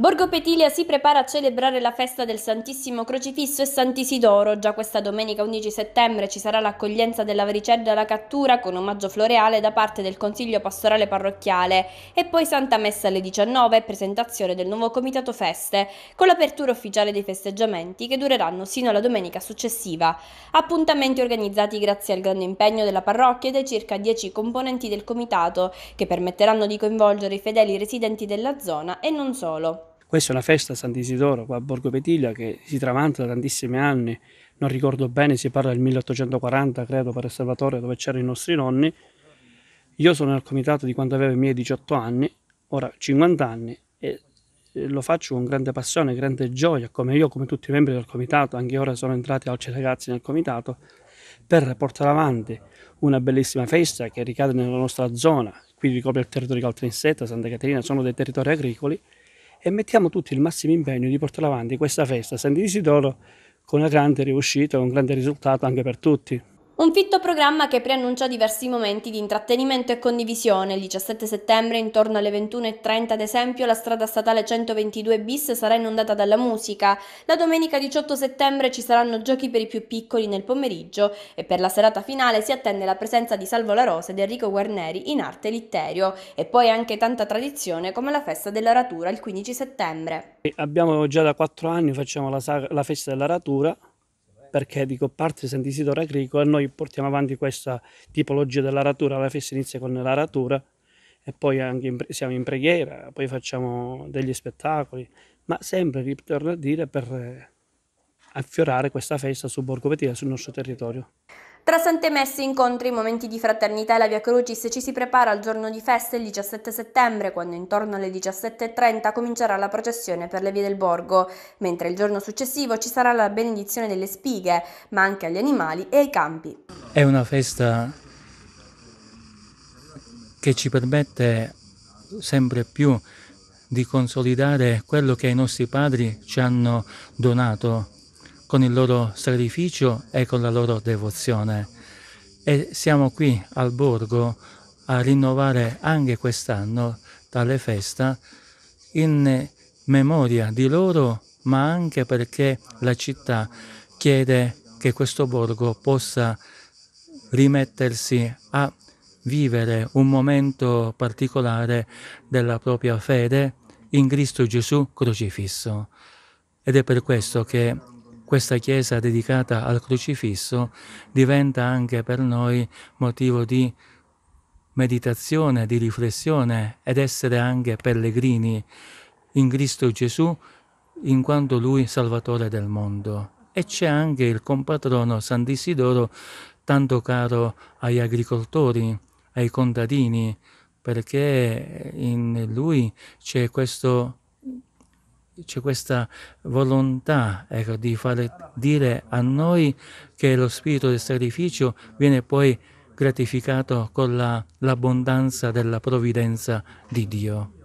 Borgo Petilia si prepara a celebrare la festa del Santissimo Crocifisso e Sant'Isidoro. Già questa domenica 11 settembre ci sarà l'accoglienza della vericella alla cattura con omaggio floreale da parte del Consiglio Pastorale Parrocchiale e poi Santa Messa alle 19 e presentazione del nuovo Comitato Feste, con l'apertura ufficiale dei festeggiamenti che dureranno sino alla domenica successiva. Appuntamenti organizzati grazie al grande impegno della parrocchia e dei circa 10 componenti del Comitato, che permetteranno di coinvolgere i fedeli residenti della zona e non solo. Questa è una festa a Sant'Isidoro, qua a Borgo Petiglia, che si tramanda da tantissimi anni. Non ricordo bene, si parla del 1840, credo, per il Salvatore, dove c'erano i nostri nonni. Io sono nel comitato di quando avevo i miei 18 anni, ora 50 anni, e lo faccio con grande passione, grande gioia, come io, come tutti i membri del comitato, anche ora sono entrati altri ragazzi nel comitato, per portare avanti una bellissima festa che ricade nella nostra zona, qui ricopre il territorio di Caltrinzetta, Santa Caterina, sono dei territori agricoli, e mettiamo tutti il massimo impegno di portare avanti questa festa San Sant'Isidoro con una grande riuscita, un grande risultato anche per tutti. Un fitto programma che preannuncia diversi momenti di intrattenimento e condivisione. Il 17 settembre, intorno alle 21.30 ad esempio, la strada statale 122 bis sarà inondata dalla musica. La domenica 18 settembre ci saranno giochi per i più piccoli nel pomeriggio e per la serata finale si attende la presenza di Salvo La Rosa ed Enrico Guarneri in arte Litterio e poi anche tanta tradizione come la festa della ratura il 15 settembre. Abbiamo già da quattro anni facciamo la, la festa della ratura perché dico parte Sant'Isidoro Agricolo e noi portiamo avanti questa tipologia dell'aratura, la festa inizia con l'aratura e poi anche in, siamo in preghiera, poi facciamo degli spettacoli, ma sempre, ritorno a dire, per eh, affiorare questa festa su Borgo Vetile, sul nostro territorio. Tra sante messe, incontri, momenti di fraternità e la Via Crucis ci si prepara al giorno di festa il 17 settembre, quando intorno alle 17.30 comincerà la processione per le vie del borgo, mentre il giorno successivo ci sarà la benedizione delle spighe, ma anche agli animali e ai campi. È una festa che ci permette sempre più di consolidare quello che i nostri padri ci hanno donato con il loro sacrificio e con la loro devozione. E siamo qui al borgo a rinnovare anche quest'anno tale festa in memoria di loro, ma anche perché la città chiede che questo borgo possa rimettersi a vivere un momento particolare della propria fede in Cristo Gesù crocifisso. Ed è per questo che questa chiesa dedicata al crocifisso diventa anche per noi motivo di meditazione, di riflessione ed essere anche pellegrini in Cristo Gesù in quanto Lui Salvatore del mondo. E c'è anche il compatrono Sant'Isidoro tanto caro agli agricoltori, ai contadini, perché in lui c'è questo c'è questa volontà ecco, di fare dire a noi che lo spirito del sacrificio viene poi gratificato con l'abbondanza della provvidenza di Dio.